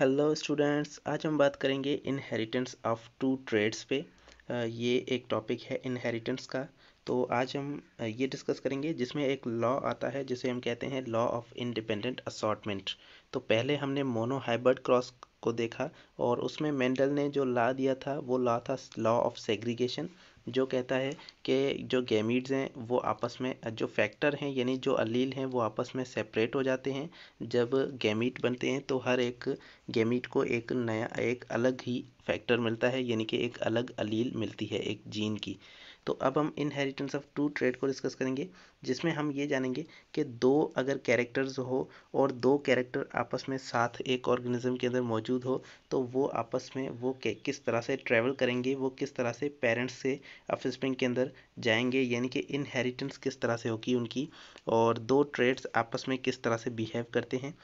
Hello students आज हम बात करेंगे इनहेरिटेंस ऑफ टू ट्रेड्स पे ये एक टॉपिक है इनहेरिटेंस का तो आज हम ये डिस्कस करेंगे जिसमें एक लॉ आता है जिसे हम कहते हैं लॉ ऑफ इंडिपेंडेंट असॉटमेंट तो पहले हमने मोनोहाइबर्ड क्रॉस को देखा और उसमें मेंडल ने जो ला दिया था वो लॉ था लॉ ऑफ सेग्रीगेशन जो कहता है कि जो गैमिट्स हैं वो आपस में जो फैक्टर हैं यानी जो अलील हैं वो आपस में सेपरेट हो जाते हैं जब गैमिट बनते हैं तो हर एक गैमिट को एक नया एक अलग ही फैक्टर मिलता है यानी कि एक अलग अलील मिलती है एक जीन की तो अब हम इनहेरिटेंस ऑफ टू ट्रेड को डिस्कस करेंगे जिसमें हम ये जानेंगे कि दो अगर कैरेक्टर्स हो और दो कैरेक्टर आपस में साथ एक ऑर्गेनिज्म के अंदर मौजूद हो तो वो आपस में वो किस तरह से ट्रैवल करेंगे वो किस तरह से पेरेंट्स से ऑफस्प्रिंग के अंदर जाएंगे यानी कि इनहेरिटेंस किस तरह से होगी उनकी और दो ट्रेड्स आपस में किस तरह से बिहेव करते हैं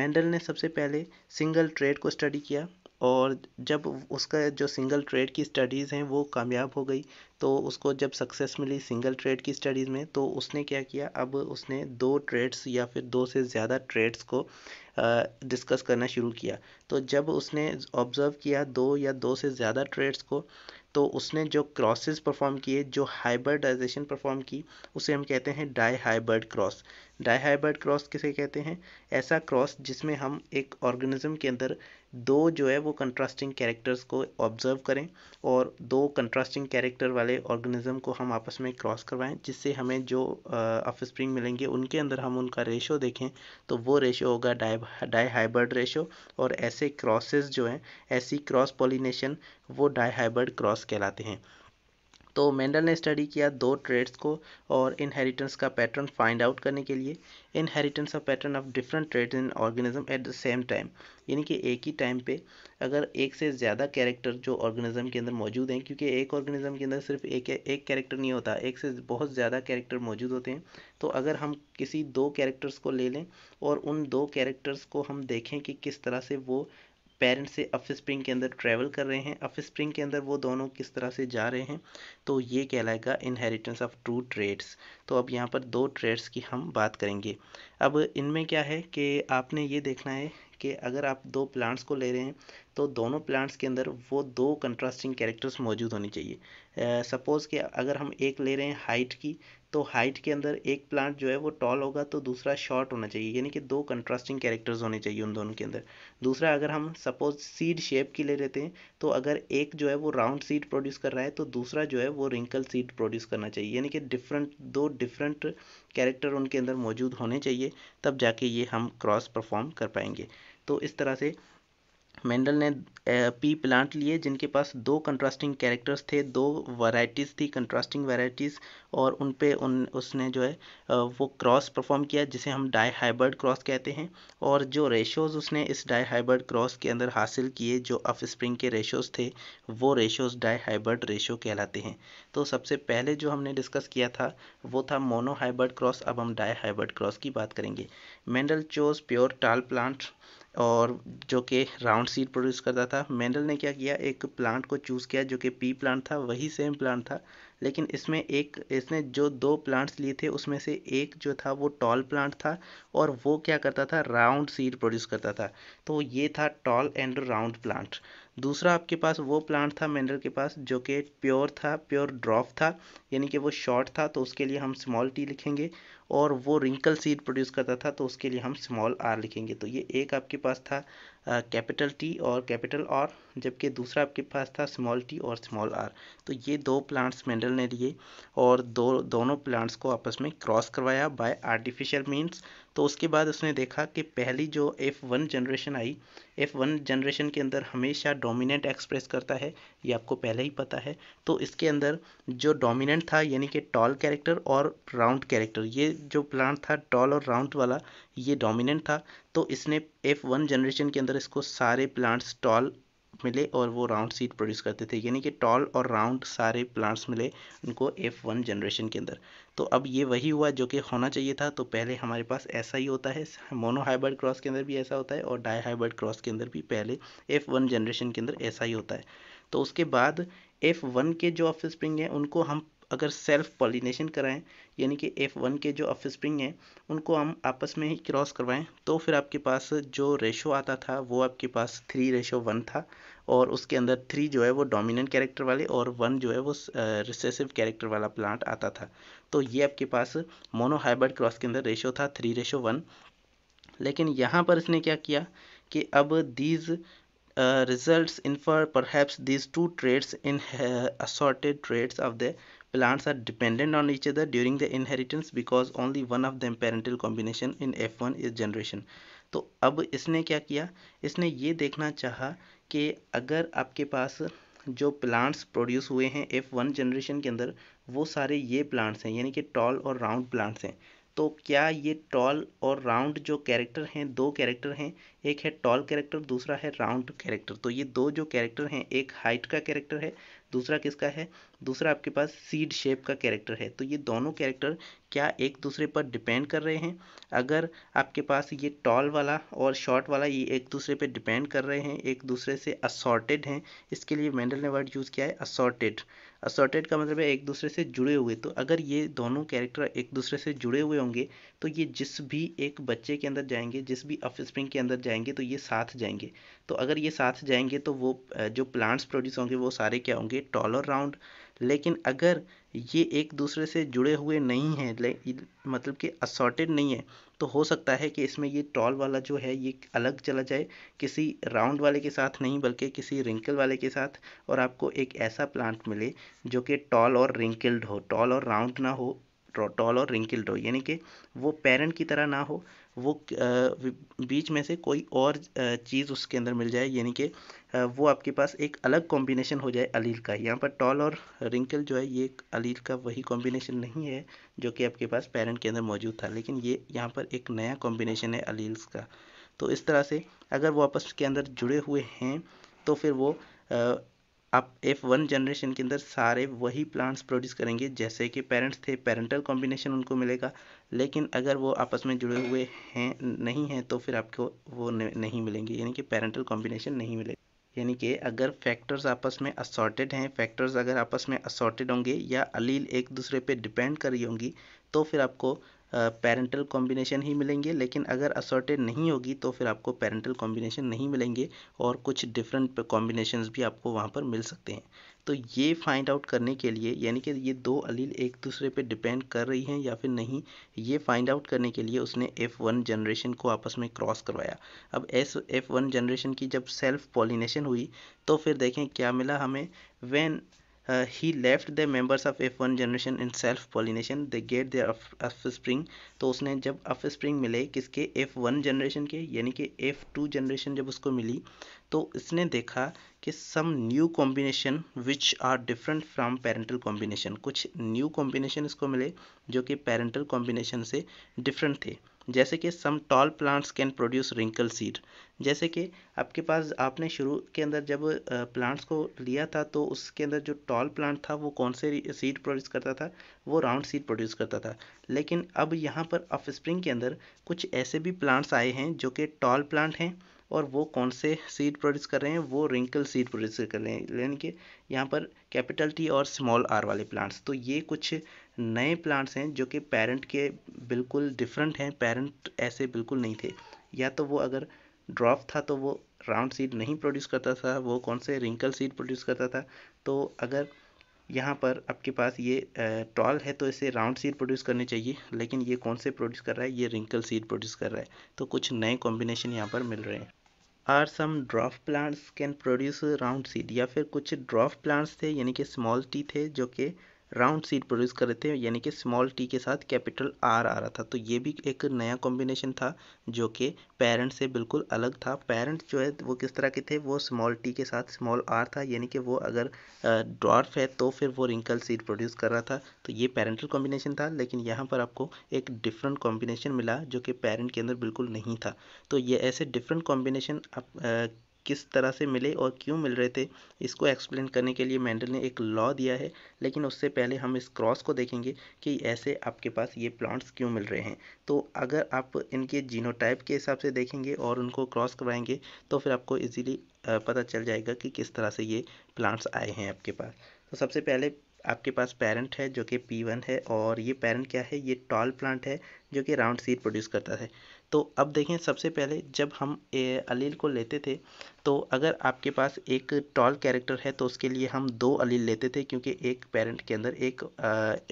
मैंडल ने सबसे पहले सिंगल ट्रेड को स्टडी किया और जब उसका जो सिंगल ट्रेड की स्टडीज़ हैं वो कामयाब हो गई तो उसको जब सक्सेस मिली सिंगल ट्रेड की स्टडीज़ में तो उसने क्या किया अब उसने दो ट्रेड्स या फिर दो से ज़्यादा ट्रेड्स को डिस्कस करना शुरू किया तो जब उसने ऑब्ज़र्व किया दो या दो से ज़्यादा ट्रेड्स को तो उसने जो क्रॉसेस परफॉर्म किए जो हाइब्रिडाइजेशन परफॉर्म की उसे हम कहते हैं di hybrid cross dihybrid cross किसे कहते हैं ऐसा क्रॉस जिसमें हम एक ऑर्गेनिज्म के अंदर दो जो है वो कंट्रास्टिंग कैरेक्टर्स को ऑब्जर्व करें और दो कंट्रास्टिंग कैरेक्टर वाले ऑर्गेनिज्म को हम आपस में क्रॉस करवाएं जिससे हमें जो अफ स्प्रिंग मिलेंगे उनके अंदर हम उनका रेशो देखें तो वो रेशो होगा डाई डाईहाइब्रिड रेशो और ऐसे क्रॉसेस जो हैं ऐसी क्रॉस पॉलिनेशन वो डाईहाइब्रिड क्रॉस कहलाते हैं तो मेंडल ने स्टडी किया दो ट्रेड्स को और इनहेरिटेंस का पैटर्न फाइंड आउट करने के लिए इनहेरिटेंस का pattern of different traits in organism at the same time यानी कि एक ही टाइम पे अगर एक से ज़्यादा कैरेक्टर जो ऑर्गेनिज्म के अंदर मौजूद हैं क्योंकि एक ऑर्गेनिज्म के अंदर सिर्फ एक एक कैरेक्टर नहीं होता एक से बहुत ज़्यादा कैरेक्टर मौजूद होते हैं तो अगर हम किसी दो कैरेक्टर्स को ले लें और उन दो कैरेक्टर्स को हम देखें कि किस तरह से वो पेरेंट्स से अफ स्प्रिंग के अंदर ट्रैवल कर रहे हैं अफ स्प्रिंग के अंदर वो दोनों किस तरह से जा रहे हैं तो ये कहलाएगा इनहेरिटेंस ऑफ टू ट्रेड्स तो अब यहाँ पर दो ट्रेड्स की हम बात करेंगे अब इनमें क्या है कि आपने ये देखना है कि अगर आप दो प्लांट्स को ले रहे हैं तो दोनों प्लांट्स के अंदर वो दो कंट्रास्टिंग कैरेक्टर्स मौजूद होनी चाहिए सपोज़ कि अगर हम एक ले रहे हैं हाइट की तो हाइट के अंदर एक प्लांट जो है वो टॉल होगा तो दूसरा शॉर्ट होना चाहिए यानी कि दो कंट्रास्टिंग कैरेक्टर्स होने चाहिए उन दोनों के अंदर दूसरा अगर हम सपोज सीड शेप की ले लेते हैं तो अगर एक जो है वो राउंड सीड प्रोड्यूस कर रहा है तो दूसरा जो है वो रिंकल सीड प्रोड्यूस करना चाहिए यानी कि डिफरेंट दो डिफरेंट कैरेक्टर उनके अंदर मौजूद होने चाहिए तब जाके ये हम क्रॉस परफॉर्म कर पाएंगे तो इस तरह से मेंडल ने पी प्लांट लिए जिनके पास दो कंट्रास्टिंग कैरेक्टर्स थे दो वैरायटीज़ थी कंट्रास्टिंग वैरायटीज़ और उन पे उन उसने जो है वो क्रॉस परफॉर्म किया जिसे हम डाई हाइब्रिड क्रॉस कहते हैं और जो रेशोज़ उसने इस डाई हाइब्रिड क्रॉस के अंदर हासिल किए जो अफ स्प्रिंग के रेशोज़ थे वो रेशोज़ डाई हाइब्रिड रेशो कहलाते हैं तो सबसे पहले जो हमने डिस्कस किया था वो था मोनो हाइब्रिड क्रॉस अब हम डाई हाइब्रिड क्रॉस की बात करेंगे Mendel chose pure tall plant और जो कि राउंड सीड प्रोड्यूस करता था मेंडल ने क्या किया एक प्लांट को चूज़ किया जो कि पी प्लांट था वही सेम प्लांट था लेकिन इसमें एक इसने जो दो प्लांट्स लिए थे उसमें से एक जो था वो टॉल प्लांट था और वो क्या करता था राउंड सीड प्रोड्यूस करता था तो ये था टॉल एंड राउंड प्लांट दूसरा आपके पास वो प्लांट था मिनरल के पास जो कि प्योर था प्योर ड्रॉप था यानी कि वो शॉर्ट था तो उसके लिए हम स्मॉल टी लिखेंगे और वो रिंकल सीड प्रोड्यूस करता था तो उसके लिए हम स्मॉल आर लिखेंगे तो ये एक आपके पास था कैपिटल टी और कैपिटल आर जबकि दूसरा आपके पास था स्मॉल टी और स्मॉल आर तो ये दो प्लांट्स मेंडल ने लिए और दो दोनों प्लांट्स को आपस में क्रॉस करवाया बाय आर्टिफिशियल मीन्स तो उसके बाद उसने देखा कि पहली जो एफ़ वन जनरेशन आई एफ़ वन जनरेशन के अंदर हमेशा डोमिनेंट एक्सप्रेस करता है ये आपको पहले ही पता है तो इसके अंदर जो डोमिनेंट था यानी कि टॉल कैरेक्टर और राउंड कैरेक्टर ये जो प्लांट था टॉल और राउंड वाला ये डोमिनेंट था तो इसने एफ वन जनरेशन के अंदर इसको सारे प्लांट्स टॉल मिले और वो राउंड सीड प्रोड्यूस करते थे यानी कि टॉल और राउंड सारे प्लांट्स मिले उनको एफ वन जनरेशन के अंदर तो अब ये वही हुआ जो कि होना चाहिए था तो पहले हमारे पास ऐसा ही होता है मोनोहाइब्रिड क्रॉस के अंदर भी ऐसा होता है और डाईहाइब्रिड क्रॉस के अंदर भी पहले एफ वन जनरेशन के अंदर ऐसा ही होता है तो उसके बाद एफ वन के जो ऑफ स्प्रिंग हैं उनको हम अगर सेल्फ पॉलिनेशन कराएं यानी कि एफ़ वन के जो ऑफ स्प्रिंग हैं उनको हम आपस में ही क्रॉस करवाएं तो फिर आपके पास जो रेशो आता था वो आपके पास थ्री रेशो वन था और उसके अंदर थ्री जो है वो डोमिनेंट कैरेक्टर वाले और वन जो है वो रिसेसिव कैरेक्टर वाला प्लांट आता था तो ये आपके पास मोनोहाइब्रिड क्रॉस के अंदर रेशो था थ्री रेशो वन लेकिन यहाँ पर इसने क्या किया कि अब these result in for perhaps two traits in in uh, of the Plants are dependent on each other during the inheritance because only one of them parental combination in F1 is generation. तो अब इसने क्या किया इसने ये देखना चाहा कि अगर आपके पास जो प्लांट्स प्रोड्यूस हुए हैं एफ वन जनरेशन के अंदर वो सारे ये प्लांट्स हैं यानी कि टॉल और राउंड प्लांट्स हैं तो क्या ये टॉल और राउंड जो कैरेक्टर हैं दो कैरेक्टर हैं एक है टॉल कैरेक्टर दूसरा है राउंड कैरेक्टर तो ये दो जो कैरेक्टर हैं एक हाइट का कैरेक्टर है दूसरा किसका है दूसरा आपके पास सीड शेप का कैरेक्टर है तो ये दोनों कैरेक्टर क्या एक दूसरे पर डिपेंड कर रहे हैं अगर आपके पास ये टॉल वाला और शॉर्ट वाला ये एक दूसरे पर डिपेंड कर रहे हैं एक दूसरे से असॉर्टेड हैं इसके लिए मेंडल ने वर्ड यूज़ किया है असॉर्टेड असॉर्टेड का मतलब है एक दूसरे से जुड़े हुए तो अगर ये दोनों कैरेक्टर एक दूसरे से जुड़े हुए होंगे तो ये जिस भी एक बच्चे के अंदर जाएंगे जिस भी स्प्रिंग के अंदर जाएंगे तो ये साथ जाएंगे तो अगर ये साथ जाएंगे तो वो जो प्लांट्स प्रोड्यूस होंगे वो सारे क्या होंगे टॉल और राउंड लेकिन अगर ये एक दूसरे से जुड़े हुए नहीं हैं मतलब कि असॉर्टेड नहीं है तो हो सकता है कि इसमें ये टॉल वाला जो है ये अलग चला जाए किसी राउंड वाले के साथ नहीं बल्कि किसी रिंकल वाले के साथ और आपको एक ऐसा प्लांट मिले जो कि टॉल और रिंकल्ड हो टॉल और राउंड ना हो टॉल और रिंकल्ड हो यानी कि वो पेरेंट की तरह ना हो वो बीच में से कोई और चीज़ उसके अंदर मिल जाए यानी कि वो आपके पास एक अलग कॉम्बिनेशन हो जाए अलील का यहाँ पर टॉल और रिंकल जो है ये अलील का वही कॉम्बिनेशन नहीं है जो कि आपके पास पेरेंट के अंदर मौजूद था लेकिन ये यहाँ पर एक नया कॉम्बिनेशन है अलील्स का तो इस तरह से अगर वो आपस के अंदर जुड़े हुए हैं तो फिर वो आप एफ वन जनरेशन के अंदर सारे वही प्लांट्स प्रोड्यूस करेंगे जैसे कि पेरेंट्स थे पेरेंटल कॉम्बिनेशन उनको मिलेगा लेकिन अगर वो आपस में जुड़े हुए हैं नहीं हैं तो फिर आपको वो नहीं मिलेंगे यानी कि पेरेंटल कॉम्बिनेशन नहीं मिलेगा यानी कि अगर फैक्टर्स आपस में असॉर्टेड हैं फैक्टर्स अगर आपस में असॉर्टेड होंगे या अलील एक दूसरे पे डिपेंड कर रही होंगी तो फिर आपको पेरेंटल uh, कॉम्बिनेशन ही मिलेंगे लेकिन अगर असॉर्टेड नहीं होगी तो फिर आपको पेरेंटल कॉम्बिनेशन नहीं मिलेंगे और कुछ डिफरेंट कॉम्बिनेशन भी आपको वहाँ पर मिल सकते हैं तो ये फाइंड आउट करने के लिए यानी कि ये दो अलील एक दूसरे पे डिपेंड कर रही हैं या फिर नहीं ये फाइंड आउट करने के लिए उसने एफ़ वन जनरेशन को आपस में क्रॉस करवाया अब एस एफ़ वन जनरेशन की जब सेल्फ पॉलिनेशन हुई तो फिर देखें क्या मिला हमें वैन uh, he left the members of F1 generation in self pollination they get their offspring तो उसने जब offspring मिले किसके F1 generation के यानी कि F2 generation जब उसको मिली तो इसने देखा कि some new combination which are different from parental combination कुछ न्यू कॉम्बिनेशन इसको मिले जो कि पेरेंटल कॉम्बिनेशन से डिफरेंट थे जैसे कि some tall plants can produce wrinkle seed जैसे कि आपके पास आपने शुरू के अंदर जब प्लांट्स को लिया था तो उसके अंदर जो टॉल प्लांट था वो कौन से सीड प्रोड्यूस करता था वो राउंड सीड प्रोड्यूस करता था लेकिन अब यहाँ पर अफ स्प्रिंग के अंदर कुछ ऐसे भी प्लांट्स आए हैं जो कि टॉल प्लांट हैं और वो कौन से सीड प्रोड्यूस कर रहे हैं वो रिंकल सीड प्रोड्यूस कर रहे हैं यानी कि यहाँ पर कैपिटल टी और स्मॉल आर वाले प्लांट्स तो ये कुछ नए प्लांट्स हैं जो कि पेरेंट के बिल्कुल डिफरेंट हैं पेरेंट ऐसे बिल्कुल नहीं थे या तो वो अगर ड्रॉप था तो वो राउंड सीड नहीं प्रोड्यूस करता था वो कौन से रिंकल सीड प्रोड्यूस करता था तो अगर यहाँ पर आपके पास ये टॉल है तो इसे राउंड सीड प्रोड्यूस करनी चाहिए लेकिन ये कौन से प्रोड्यूस कर रहा है ये रिंकल सीड प्रोड्यूस कर रहा है तो कुछ नए कॉम्बिनेशन यहाँ पर मिल रहे हैं are some dwarf plants can produce round seed या फिर कुछ ड्रॉफ प्लांट्स थे यानी कि स्मॉल टी थे जो कि राउंड सीड प्रोड्यूस कर रहे थे यानी कि स्मॉल टी के साथ कैपिटल आर आ रहा था तो ये भी एक नया कॉम्बिनेशन था जो कि पेरेंट से बिल्कुल अलग था पेरेंट जो है वो किस तरह के थे वो स्मॉल टी के साथ स्मॉल आर था यानी कि वो अगर डॉर्फ है तो फिर वो रिंकल सीड प्रोड्यूस कर रहा था तो ये पेरेंटल कॉम्बिनेशन था लेकिन यहाँ पर आपको एक डिफरेंट कॉम्बिनेशन मिला जो कि पेरेंट के अंदर बिल्कुल नहीं था तो ये ऐसे डिफरेंट कॉम्बिनेशन आप किस तरह से मिले और क्यों मिल रहे थे इसको एक्सप्लेन करने के लिए मैंडल ने एक लॉ दिया है लेकिन उससे पहले हम इस क्रॉस को देखेंगे कि ऐसे आपके पास ये प्लांट्स क्यों मिल रहे हैं तो अगर आप इनके जीनोटाइप के हिसाब से देखेंगे और उनको क्रॉस करवाएंगे तो फिर आपको ईजिली पता चल जाएगा कि किस तरह से ये प्लांट्स आए हैं आपके पास तो सबसे पहले आपके पास पेरेंट है जो कि पी वन है और ये पेरेंट क्या है ये टॉल प्लांट है जो कि राउंड सीड प्रोड्यूस करता है तो अब देखें सबसे पहले जब हम ए, अलील को लेते थे तो अगर आपके पास एक टॉल कैरेक्टर है तो उसके लिए हम दो अलील लेते थे क्योंकि एक पेरेंट के अंदर एक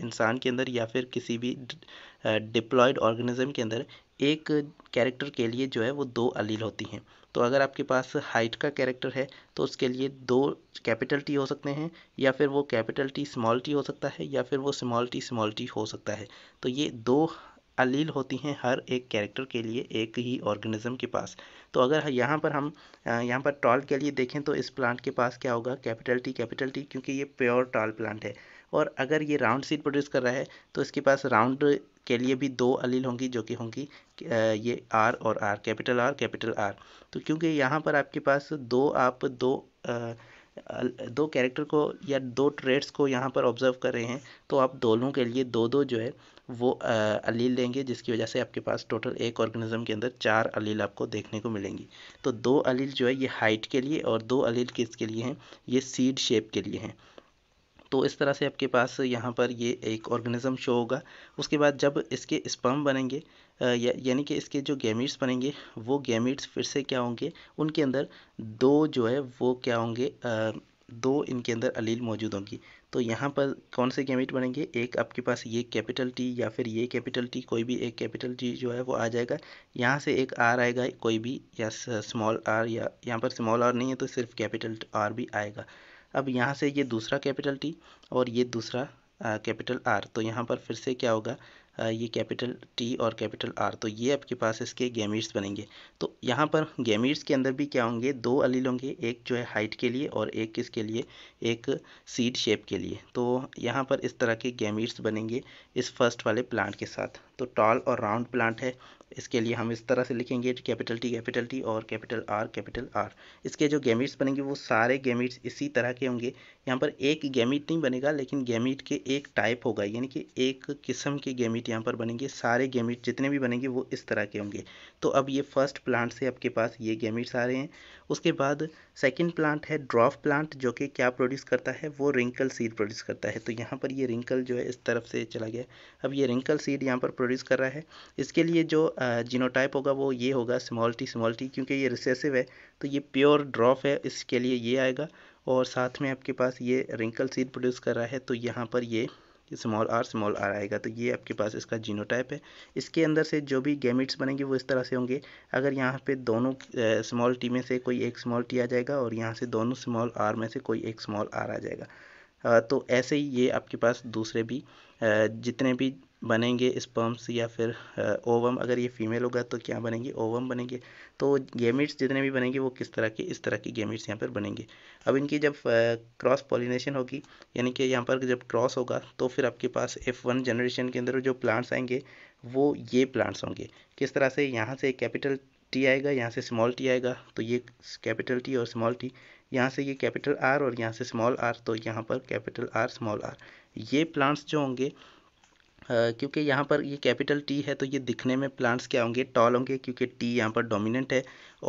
इंसान के अंदर या फिर किसी भी डिप्लॉयड ऑर्गेनिज्म के अंदर एक कैरेक्टर के लिए जो है वो दो अलील होती हैं तो अगर आपके पास हाइट का कैरेक्टर है तो उसके लिए दो कैपिटल टी हो सकते हैं या फिर वो कैपिटल टी स्मॉल टी हो सकता है या फिर वो स्मॉल टी स्मॉल टी हो सकता है तो ये दो अलील होती हैं हर एक कैरेक्टर के लिए एक ही ऑर्गेनिज्म के पास तो अगर यहाँ पर हम यहाँ पर टॉल के लिए देखें तो इस प्लांट के पास क्या होगा कैपिटल टी कैपिटल टी क्योंकि ये प्योर टॉल प्लांट है और अगर ये राउंड सीड प्रोड्यूस कर रहा है तो इसके पास राउंड के लिए भी दो अलील होंगी जो कि होंगी ये आर और R capital R capital R तो क्योंकि यहाँ पर आपके पास दो आप दो आ, दो कैरेक्टर को या दो ट्रेड्स को यहाँ पर ऑब्जर्व कर रहे हैं तो आप दोनों के लिए दो दो जो है वो अलील लेंगे जिसकी वजह से आपके पास टोटल एक ऑर्गेनिज्म के अंदर चार अलील आपको देखने को मिलेंगी तो दो अलील जो है ये हाइट के लिए और दो अलील किसके लिए हैं ये सीड शेप के लिए हैं तो इस तरह से आपके पास यहाँ पर ये एक ऑर्गेनिज्म शो होगा उसके बाद जब इसके स्पर्म बनेंगे या, यानी कि इसके जो गैमिट्स बनेंगे वो गैमिट्स फिर से क्या होंगे उनके अंदर दो जो है वो क्या होंगे दो इनके अंदर अलील मौजूद होंगी तो यहाँ पर कौन से गैमिट बनेंगे एक आपके पास ये कैपिटल टी या फिर ये कैपिटल टी कोई भी एक कैपिटल टी जो है वो आ जाएगा यहाँ से एक आर आएगा कोई भी या स्मॉल आर या यहाँ पर स्मॉल आर नहीं है तो सिर्फ कैपिटल आर भी आएगा अब यहाँ से ये दूसरा कैपिटल टी और ये दूसरा कैपिटल आर तो यहाँ पर फिर से क्या होगा ये कैपिटल टी और कैपिटल आर तो ये आपके पास इसके गैमीट्स बनेंगे तो यहाँ पर गैमीट्स के अंदर भी क्या होंगे दो अलील होंगे एक जो है हाइट के लिए और एक किसके लिए एक सीड शेप के लिए तो यहाँ पर इस तरह के गैमीट्स बनेंगे इस फर्स्ट वाले प्लांट के साथ तो टॉल और राउंड प्लांट है इसके लिए हम इस तरह से लिखेंगे कैपिटल टी कैपिटल टी और कैपिटल आर कैपिटल आर इसके जो गैमिट्स बनेंगे वो सारे गैमिट्स इसी तरह के होंगे यहाँ पर एक गैमिट नहीं बनेगा लेकिन गैमिट के एक टाइप होगा यानी कि एक किस्म के गैमिट गेमिट यहाँ पर बनेंगे सारे गेमिट जितने भी बनेंगे वो इस तरह के होंगे तो अब ये फर्स्ट प्लांट से आपके पास ये गेमिट्स आ रहे हैं उसके बाद सेकेंड प्लांट है ड्रॉफ प्लांट जो कि क्या प्रोड्यूस करता है वो रिंकल सीड प्रोड्यूस करता है तो यहाँ पर ये रिंकल जो है इस तरफ से चला गया अब ये रिंकल सीड यहाँ पर प्रोड्यूस कर रहा है इसके लिए जो जीनोटाइप होगा वो ये होगा स्मॉल्टी स्मॉल्टी क्योंकि ये रिसेसिव है तो ये प्योर ड्रॉफ है इसके लिए ये आएगा और साथ में आपके पास ये रिंकल सीड प्रोड्यूस कर रहा है तो यहाँ पर ये ये स्मॉल आर स्मॉल आर आएगा तो ये आपके पास इसका जीनोटाइप है इसके अंदर से जो भी गेमिट्स बनेंगे वो इस तरह से होंगे अगर यहाँ पे दोनों स्मॉल टी में से कोई एक स्मॉल टी आ जाएगा और यहाँ से दोनों स्मॉल आर में से कोई एक स्मॉल आर आ जाएगा तो ऐसे ही ये आपके पास दूसरे भी जितने भी बनेंगे स्पर्म्स या फिर ओवम अगर ये फीमेल होगा तो क्या बनेंगे ओवम बनेंगे तो गेमिट्स जितने भी बनेंगे वो किस तरह के इस तरह की गेमिट्स यहाँ पर बनेंगे अब इनकी जब क्रॉस पॉलिनेशन होगी यानी कि यहाँ पर जब क्रॉस होगा तो फिर आपके पास एफ वन जनरेशन के अंदर जो प्लांट्स आएंगे वो ये प्लांट्स होंगे किस तरह से यहाँ से कैपिटल टी आएगा यहाँ से स्मॉल टी आएगा तो ये कैपिटल टी और स्मॉल टी यहाँ से ये कैपिटल आर और यहाँ से स्मॉल आर तो यहाँ पर कैपिटल आर स्मॉल आर ये प्लांट्स जो होंगे क्योंकि यहाँ पर ये कैपिटल टी है तो ये दिखने में प्लांट्स क्या होंगे टॉल होंगे क्योंकि टी यहाँ पर डोमिनेंट है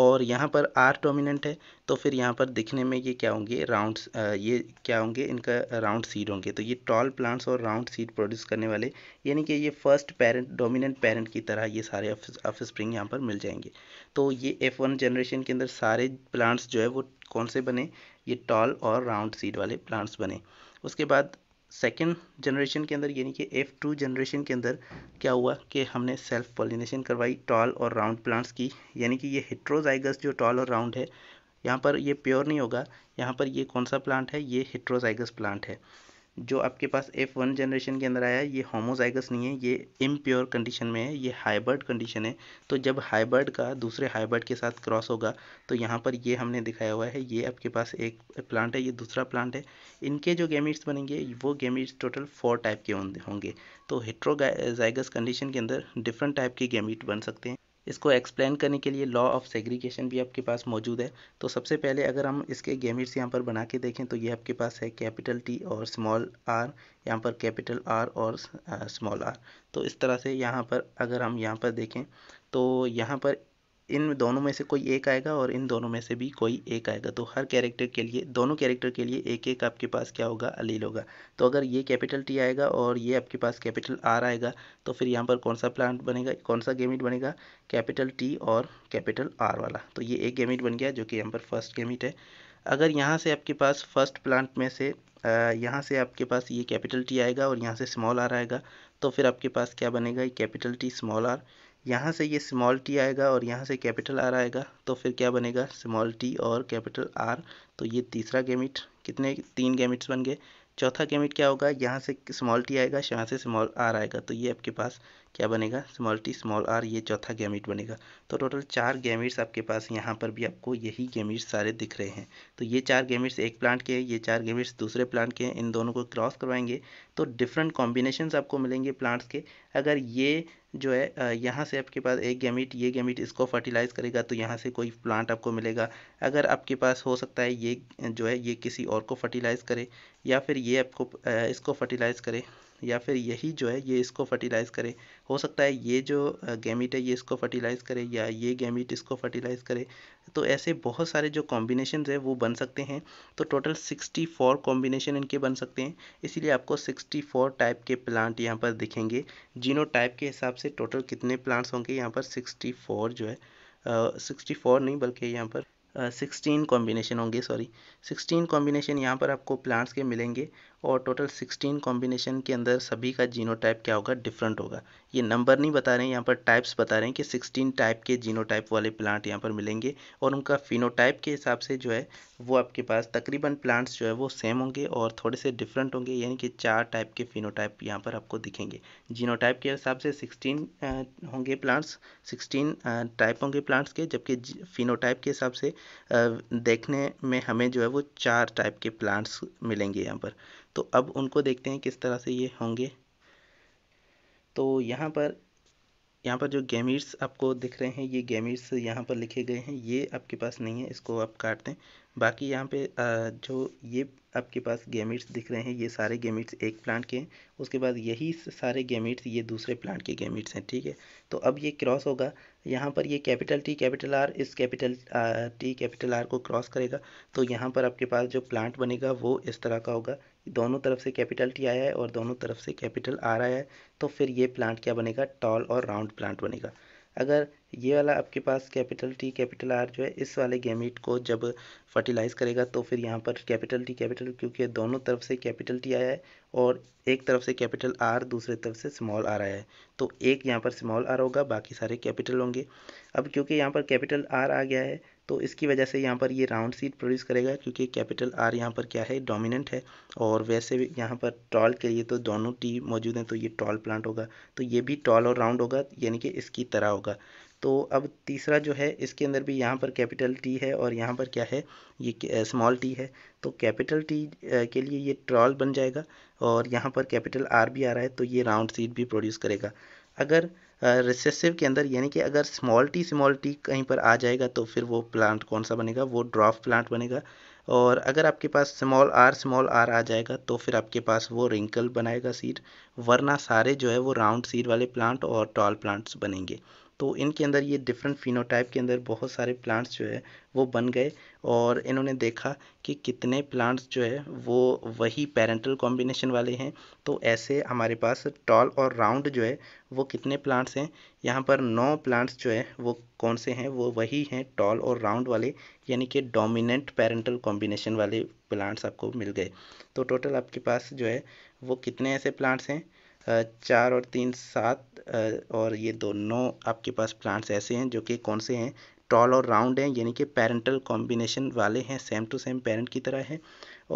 और यहाँ पर आर डोमिनेंट है तो फिर यहाँ पर दिखने में ये क्या होंगे राउंड्स ये क्या होंगे इनका राउंड सीड होंगे तो ये टॉल प्लांट्स और राउंड सीड प्रोड्यूस करने वाले यानी कि ये फर्स्ट पेरेंट डोमिनेंट पेरेंट की तरह ये सारे ऑफ स्प्रिंग यहाँ पर मिल जाएंगे तो ये एफ वन जनरेशन के अंदर सारे प्लांट्स जो है वो कौन से बने ये टॉल और राउंड सीड वाले प्लांट्स बने उसके बाद सेकेंड जनरेशन के अंदर यानी कि एफ टू जनरेशन के अंदर क्या हुआ कि हमने सेल्फ पॉलिनेशन करवाई टॉल और राउंड प्लांट्स की यानी कि ये हिट्रोजाइगस जो टॉल और राउंड है यहाँ पर ये प्योर नहीं होगा यहाँ पर ये कौन सा प्लांट है ये हिट्रोजाइगस प्लांट है जो आपके पास एफ वन जनरेशन के अंदर आया है ये होमोजाइगस नहीं है ये इम्प्योर कंडीशन में है ये हाइबर्ड कंडीशन है तो जब हाइबर्ड का दूसरे हाइबर्ड के साथ क्रॉस होगा तो यहाँ पर ये हमने दिखाया हुआ है ये आपके पास एक प्लांट है ये दूसरा प्लांट है इनके जो गेमिट्स बनेंगे वो गेमिट्स टोटल फोर टाइप के होंगे तो हेट्रोजाइगस कंडीशन के अंदर डिफरेंट टाइप के गेमिट बन सकते हैं इसको एक्सप्लेन करने के लिए लॉ ऑफ सेग्रीगेशन भी आपके पास मौजूद है तो सबसे पहले अगर हम इसके गेमिट्स यहाँ पर बना के देखें तो ये आपके पास है कैपिटल टी और स्मॉल आर यहाँ पर कैपिटल आर और स्मॉल आर तो इस तरह से यहाँ पर अगर हम यहाँ पर देखें तो यहाँ पर इन दोनों में से कोई एक आएगा और इन दोनों में से भी कोई एक आएगा तो हर कैरेक्टर के लिए दोनों कैरेक्टर के लिए एक एक आपके पास क्या होगा अलील होगा तो अगर ये कैपिटल टी आएगा और ये आपके पास कैपिटल आर आएगा तो फिर यहाँ पर कौन सा प्लांट बनेगा कौन सा गेमिट बनेगा कैपिटल टी और कैपिटल आर वाला तो ये एक गेमिट बन गया जो कि यहाँ पर फर्स्ट गेमिट है अगर यहाँ से आपके पास फर्स्ट प्लांट में से यहाँ से आपके पास ये कैपिटल टी आएगा और यहाँ से स्मॉल आर आएगा तो फिर आपके पास क्या बनेगा ये कैपिटल टी स्मॉल आर यहाँ से ये स्मॉल टी आएगा और यहाँ से कैपिटल आर आएगा तो फिर क्या बनेगा स्मॉल टी और कैपिटल आर तो ये तीसरा गेमिट कितने तीन गेमिट्स बन गए चौथा गेमिट क्या होगा यहाँ से स्मॉल टी आएगा यहाँ से स्मॉल आर आएगा तो ये आपके पास क्या बनेगा स्मॉल टी स्मॉल आर ये चौथा गैमिट बनेगा तो टोटल चार गैमिट्स आपके पास यहाँ पर भी आपको यही गैमिट्स सारे दिख रहे हैं तो ये चार गैमिट्स एक प्लांट के हैं ये चार गैमिट्स दूसरे प्लांट के हैं इन दोनों को क्रॉस करवाएंगे तो डिफरेंट कॉम्बिनेशन आपको मिलेंगे प्लांट्स के अगर ये जो है यहाँ से आपके पास एक गैमिट ये गैमिट इसको फर्टिलाइज़ करेगा तो यहाँ से कोई प्लांट आपको मिलेगा अगर आपके पास हो सकता है ये जो है ये किसी और को फर्टिलाइज़ करे या फिर ये आपको इसको फर्टिलाइज़ करे या फिर यही जो है ये इसको फर्टिलाइज़ करे हो सकता है ये जो गैमिट है ये इसको फर्टिलाइज़ करे या ये गैमिट इसको फर्टिलाइज़ करे तो ऐसे बहुत सारे जो कॉम्बिनेशन है वो बन सकते हैं तो टोटल सिक्सटी फोर कॉम्बिनेशन इनके बन सकते हैं इसीलिए आपको सिक्सटी फोर टाइप के प्लांट यहाँ पर दिखेंगे जीनो टाइप के हिसाब से टोटल कितने प्लांट्स होंगे यहाँ पर सिक्सटी फोर जो है सिक्सटी फोर नहीं बल्कि यहाँ पर सिक्सटीन कॉम्बिनेशन होंगे सॉरी सिक्सटीन कॉम्बिनेशन यहाँ पर आपको प्लांट्स के मिलेंगे और टोटल सिक्सटीन कॉम्बिनेशन के अंदर सभी का जीनोटाइप क्या होगा डिफरेंट होगा ये नंबर नहीं बता रहे हैं यहाँ पर टाइप्स बता रहे हैं कि सिक्सटीन टाइप के जीनोटाइप वाले प्लांट यहाँ पर मिलेंगे और उनका फिनोटाइप के हिसाब से जो है वो आपके पास तकरीबन प्लांट्स जो है वो सेम होंगे और थोड़े से डिफरेंट होंगे यानी कि चार टाइप के फिनोटाइप यहाँ पर आपको दिखेंगे जीनोटाइप के हिसाब से सिक्सटीन होंगे प्लांट्स सिक्सटीन टाइप होंगे प्लांट्स के जबकि फिनोटाइप के हिसाब से देखने में हमें जो है वो चार टाइप के प्लांट्स मिलेंगे यहाँ पर तो अब उनको देखते हैं किस तरह से ये होंगे तो यहाँ पर यहाँ पर जो गेमिट्स आपको दिख रहे हैं ये गेमिट्स यहाँ पर लिखे गए हैं ये आपके पास नहीं है इसको आप काट दें बाकी यहाँ पे जो ये आपके पास गेमिट्स दिख रहे हैं ये सारे गेमिट्स एक प्लांट के हैं उसके बाद यही सारे गेमिट्स ये दूसरे प्लांट के गेमिट्स हैं ठीक है तो अब ये क्रॉस होगा यहाँ पर ये कैपिटल टी कैपिटल आर इस कैपिटल टी कैपिटल आर को क्रॉस करेगा तो यहाँ पर आपके पास जो प्लांट बनेगा वो इस तरह का होगा दोनों तरफ से कैपिटल टी आया है और दोनों तरफ से कैपिटल आ रहा है तो फिर ये प्लांट क्या बनेगा टॉल और राउंड प्लांट बनेगा अगर ये वाला आपके पास कैपिटल टी कैपिटल आर जो है इस वाले गेमिट को जब फर्टिलाइज करेगा तो फिर यहाँ पर कैपिटल टी कैपिटल क्योंकि दोनों तरफ से कैपिटल टी आया है और एक तरफ से कैपिटल आर दूसरे तरफ से स्मॉल आ रहा है तो एक यहाँ पर स्मॉल आर होगा बाकी सारे कैपिटल होंगे अब क्योंकि यहाँ पर कैपिटल आर आ गया है तो इसकी वजह से यहाँ पर ये राउंड सीट प्रोड्यूस करेगा क्योंकि कैपिटल आर यहाँ पर क्या है डोमिनेंट है और वैसे भी यहाँ पर टॉल के लिए तो दोनों टी मौजूद हैं तो ये टॉल प्लांट होगा तो ये भी टॉल और राउंड होगा यानी कि इसकी तरह होगा तो अब तीसरा जो है इसके अंदर भी यहाँ पर कैपिटल टी है और यहाँ पर क्या है ये स्मॉल टी है तो कैपिटल टी के लिए ये ट्रॉल बन जाएगा और यहाँ पर कैपिटल आर भी आ रहा है तो ये राउंड सीट भी प्रोड्यूस करेगा अगर रिसेसिव के अंदर यानी कि अगर स्मॉल टी स्मॉल टी कहीं पर आ जाएगा तो फिर वो प्लांट कौन सा बनेगा वो ड्रॉफ प्लांट बनेगा और अगर आपके पास स्मॉल आर स्मॉल आर आ जाएगा तो फिर आपके पास वो रिंकल बनाएगा सीड वरना सारे जो है वो राउंड सीड वाले प्लांट और टॉल प्लांट्स बनेंगे तो इनके अंदर ये डिफरेंट फिनोटाइप के अंदर बहुत सारे प्लांट्स जो है वो बन गए और इन्होंने देखा कि कितने प्लांट्स जो है वो वही पेरेंटल कॉम्बिनेशन वाले हैं तो ऐसे हमारे पास टॉल और राउंड जो है वो कितने प्लांट्स हैं यहाँ पर नौ प्लांट्स जो है वो कौन से हैं वो वही हैं टॉल और राउंड वाले यानी कि डोमिनेंट पेरेंटल कॉम्बिनेशन वाले प्लांट्स आपको मिल गए तो टोटल आपके पास जो है वो कितने ऐसे प्लांट्स हैं चार और तीन सात और ये दोनों आपके पास प्लांट्स ऐसे हैं जो कि कौन से हैं टॉल और राउंड हैं यानी कि पेरेंटल कॉम्बिनेशन वाले हैं सेम टू सेम पेरेंट की तरह है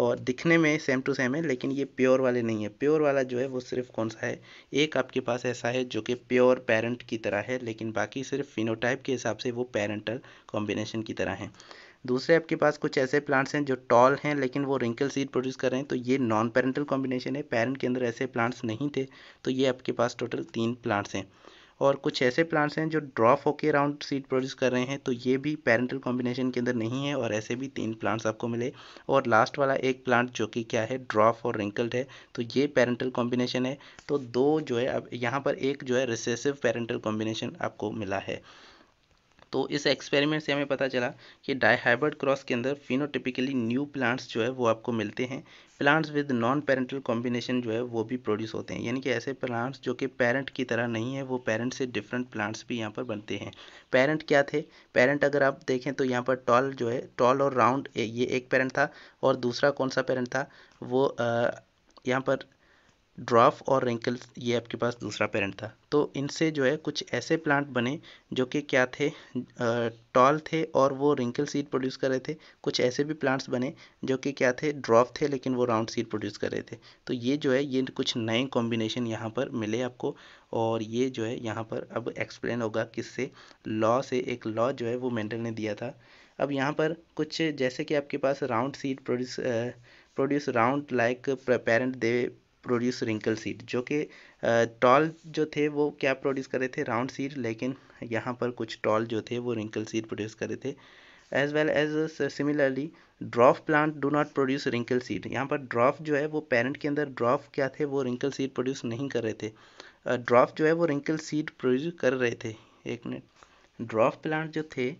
और दिखने में सेम टू सेम है लेकिन ये प्योर वाले नहीं है प्योर वाला जो है वो सिर्फ कौन सा है एक आपके पास ऐसा है जो कि प्योर पेरेंट की तरह है लेकिन बाकी सिर्फ फिनोटाइप के हिसाब से वो पेरेंटल कॉम्बिनेशन की तरह है दूसरे आपके पास कुछ ऐसे प्लांट्स हैं जो टॉल हैं लेकिन वो रिंकल सीड प्रोड्यूस कर रहे हैं तो ये नॉन पेरेंटल कॉम्बिनेशन है पेरेंट के अंदर ऐसे प्लांट्स नहीं थे तो ये आपके पास टोटल तीन प्लांट्स हैं और कुछ ऐसे प्लांट्स हैं जो ड्रॉप होके राउंड सीड प्रोड्यूस कर रहे हैं तो ये भी पेरेंटल कॉम्बिनेशन के अंदर नहीं है और ऐसे भी तीन प्लांट्स आपको मिले और लास्ट वाला एक प्लांट जो कि क्या है ड्रॉप और रिंकल्ड है तो ये पेरेंटल कॉम्बिनेशन है तो दो जो है अब यहाँ पर एक जो है रिसेसिव पेरेंटल कॉम्बिनेशन आपको मिला है तो इस एक्सपेरिमेंट से हमें पता चला कि डाईहाइब्रिड क्रॉस के अंदर फिनोटिपिकली न्यू प्लांट्स जो है वो आपको मिलते हैं plants with non parental combination जो है वो भी प्रोड्यूस होते हैं यानी कि ऐसे प्लांट्स जो कि पेरेंट की तरह नहीं है वो पेरेंट से डिफरेंट प्लांट्स भी यहाँ पर बनते हैं पेरेंट क्या थे पेरेंट अगर आप देखें तो यहाँ पर टॉल जो है टॉल और राउंड ये एक पेरेंट था और दूसरा कौन सा पेरेंट था वो यहाँ पर ड्राफ और रिंकल्स ये आपके पास दूसरा पेरेंट था तो इनसे जो है कुछ ऐसे प्लांट बने जो कि क्या थे टॉल थे और वो रिंकल सीड प्रोड्यूस कर रहे थे कुछ ऐसे भी प्लांट्स बने जो कि क्या थे ड्रॉप थे लेकिन वो राउंड सीड प्रोड्यूस कर रहे थे तो ये जो है ये कुछ नए कॉम्बिनेशन यहाँ पर मिले आपको और ये जो है यहाँ पर अब एक्सप्लेन होगा किससे लॉ से एक लॉ जो है वो मेंडल ने दिया था अब यहाँ पर कुछ जैसे कि आपके पास round seed produce produce round like parent they produce wrinkle seed जो कि टॉल जो थे वो क्या प्रोड्यूस कर रहे थे राउंड सीड लेकिन यहाँ पर कुछ टॉल जो थे वो रिंकल सीड प्रोड्यूस कर रहे थे as well as similarly dwarf plant do not produce wrinkle seed यहाँ पर ड्रॉफ जो है वो पेरेंट के अंदर ड्रॉफ क्या थे वो रिंकल सीड प्रोड्यूस नहीं कर रहे थे ड्रॉफ uh, जो है वो रिंकल सीड प्रोड्यूस कर रहे थे एक मिनट ड्रॉफ प्लांट जो थे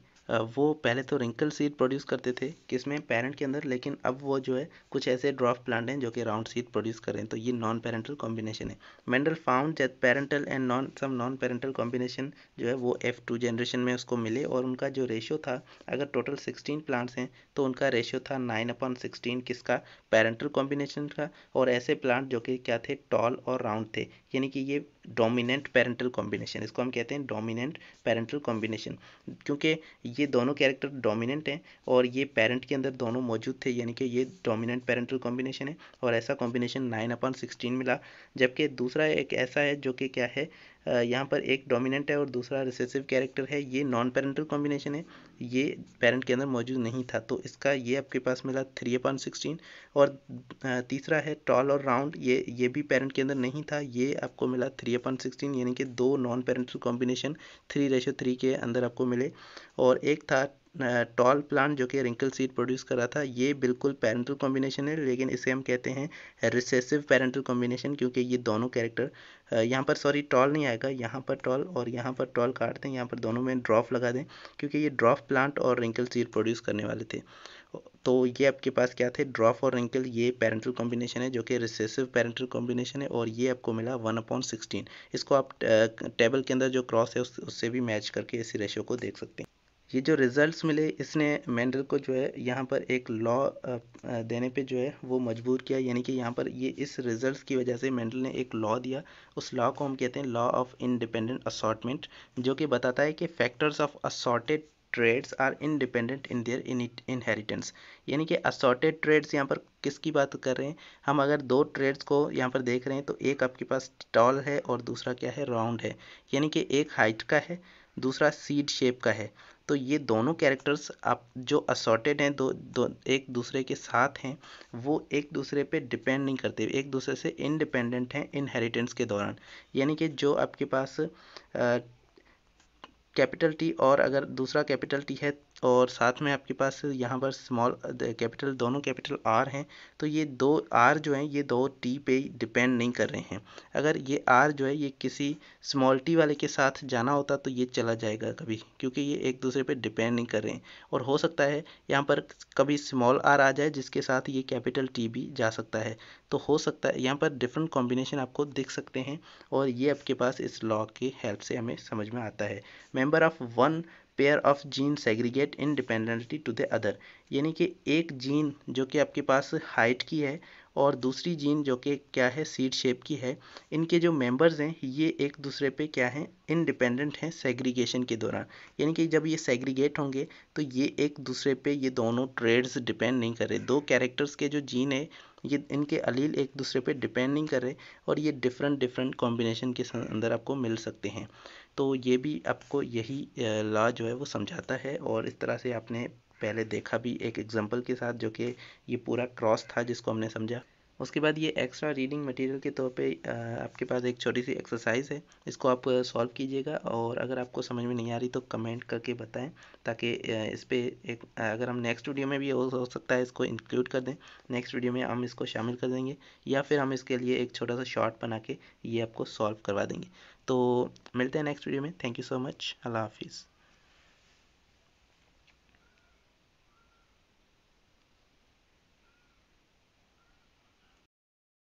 वो पहले तो रिंकल सीड प्रोड्यूस करते थे किसमें पेरेंट के अंदर लेकिन अब वो जो है कुछ ऐसे ड्रॉप प्लांट हैं जो कि राउंड सीड प्रोड्यूस कर रहे हैं तो ये नॉन पेरेंटल कॉम्बिनेशन है Mendel found that parental and non some non parental combination जो है वो एफ टू जनरेशन में उसको मिले और उनका जो रेशियो था अगर टोटल सिक्सटीन प्लांट्स हैं तो उनका रेशियो था नाइन अपॉन सिक्सटीन किसका पेरेंटल कॉम्बिनेशन का और ऐसे प्लांट जो कि क्या थे टॉल और राउंड थे यानी कि ये डोमिनेंट पेरेंटल कॉम्बिनेशन इसको हम कहते हैं डोमिनेंट पेरेंटल कॉम्बिनेशन क्योंकि ये दोनों कैरेक्टर डोमिनेंट हैं और ये पेरेंट के अंदर दोनों मौजूद थे यानी कि ये डोमिनेंट पेरेंटल कॉम्बिनेशन है और ऐसा कॉम्बिनेशन नाइन अपॉन सिक्सटीन मिला जबकि दूसरा एक ऐसा है जो कि क्या है यहाँ पर एक डोमिनेंट है और दूसरा रिसेसिव कैरेक्टर है ये नॉन पेरेंटल कॉम्बिनेशन है ये पेरेंट के अंदर मौजूद नहीं था तो इसका ये आपके पास मिला थ्री अपॉन सिक्सटीन और तीसरा है टॉल और राउंड ये ये भी पेरेंट के अंदर नहीं था ये आपको मिला थ्री अपॉन सिक्सटीन यानी कि दो non parental combination three ratio three के अंदर आपको मिले और एक था टॉल प्लांट जो कि रिंकल सीड प्रोड्यूस कर रहा था ये बिल्कुल पेरेंटल कॉम्बिनेशन है लेकिन इसे हम कहते हैं रिसेसिव पेरेंटल कॉम्बिनेशन क्योंकि ये दोनों कैरेक्टर यहाँ पर सॉरी टॉल नहीं आएगा यहाँ पर टॉल और यहाँ पर टॉल काट दें यहाँ पर दोनों में ड्रॉफ लगा दें क्योंकि ये ड्रॉफ प्लांट और रिंकल सीड प्रोड्यूस करने वाले थे तो ये आपके पास क्या थे ड्रॉफ और रिंकल ये पेरेंटल कॉम्बिनेशन है जो कि रिसेसिव पेरेंटल कॉम्बिनेशन है और ये आपको मिला वन अपॉइंट सिक्सटीन इसको आप टेबल के अंदर जो क्रॉस है उससे भी मैच करके इसी रेशियो को देख सकते हैं ये जो रिज़ल्ट्स मिले इसने मेंडल को जो है यहाँ पर एक लॉ देने पे जो है वो मजबूर किया यानी कि यहाँ पर ये इस रिज़ल्ट्स की वजह से मेंडल ने एक लॉ दिया उस लॉ को हम कहते हैं लॉ ऑफ इनडिपेंडेंट असॉटमेंट जो कि बताता है कि factors of assorted traits are independent in their inheritance यानी कि असॉटेड ट्रेड्स यहाँ पर किसकी बात कर रहे हैं हम अगर दो ट्रेड्स को यहाँ पर देख रहे हैं तो एक आपके पास टॉल है और दूसरा क्या है राउंड है यानी कि एक हाइट का है दूसरा सीड शेप का है तो ये दोनों कैरेक्टर्स आप जो असॉर्टेड हैं दो, दो एक दूसरे के साथ हैं वो एक दूसरे पे डिपेंड नहीं करते एक दूसरे से इनडिपेंडेंट हैं इनहेरिटेंस के दौरान यानी कि जो आपके पास कैपिटल टी और अगर दूसरा कैपिटल टी है और साथ में आपके पास यहाँ पर स्मॉल कैपिटल दोनों कैपिटल आर हैं तो ये दो आर जो हैं ये दो टी पे डिपेंड नहीं कर रहे हैं अगर ये आर जो है ये किसी स्मॉल टी वाले के साथ जाना होता तो ये चला जाएगा कभी क्योंकि ये एक दूसरे पे डिपेंड नहीं कर रहे हैं और हो सकता है यहाँ पर कभी स्मॉल आर आ जाए जिसके साथ ये कैपिटल टी भी जा सकता है तो हो सकता है यहाँ पर डिफरेंट कॉम्बिनेशन आपको दिख सकते हैं और ये आपके पास इस लॉ की हेल्प से हमें समझ में आता है member of one pair of gene segregate independently to the other यानी कि एक जीन जो कि आपके पास हाइट की है और दूसरी जीन जो कि क्या है सीड शेप की है इनके जो मेंबर्स हैं ये एक दूसरे पे क्या हैं इनडिपेंडेंट हैं सेग्रीगेशन के दौरान यानी कि जब ये सेग्रीगेट होंगे तो ये एक दूसरे पे ये दोनों ट्रेड्स डिपेंड नहीं कर रहे दो कैरेक्टर्स के जो जीन है ये इनके अलील एक दूसरे पे डिपेंड नहीं कर रहे और ये डिफरेंट डिफरेंट कॉम्बिनेशन के अंदर आपको मिल सकते हैं तो ये भी आपको यही लॉ जो है वो समझाता है और इस तरह से आपने पहले देखा भी एक एग्जाम्पल के साथ जो कि ये पूरा क्रॉस था जिसको हमने समझा उसके बाद ये एक्स्ट्रा रीडिंग मटेरियल के तौर पे आपके पास एक छोटी सी एक्सरसाइज है इसको आप सॉल्व कीजिएगा और अगर आपको समझ में नहीं आ रही तो कमेंट करके बताएं ताकि इस पर एक अगर हम नेक्स्ट वीडियो में भी हो सकता है इसको इंक्लूड कर दें नेक्स्ट वीडियो में हम इसको शामिल कर देंगे या फिर हम इसके लिए एक छोटा सा शॉर्ट बना के ये आपको सॉल्व करवा देंगे तो मिलते हैं नेक्स्ट वीडियो में थैंक यू सो मच अल्लाह हाफिज़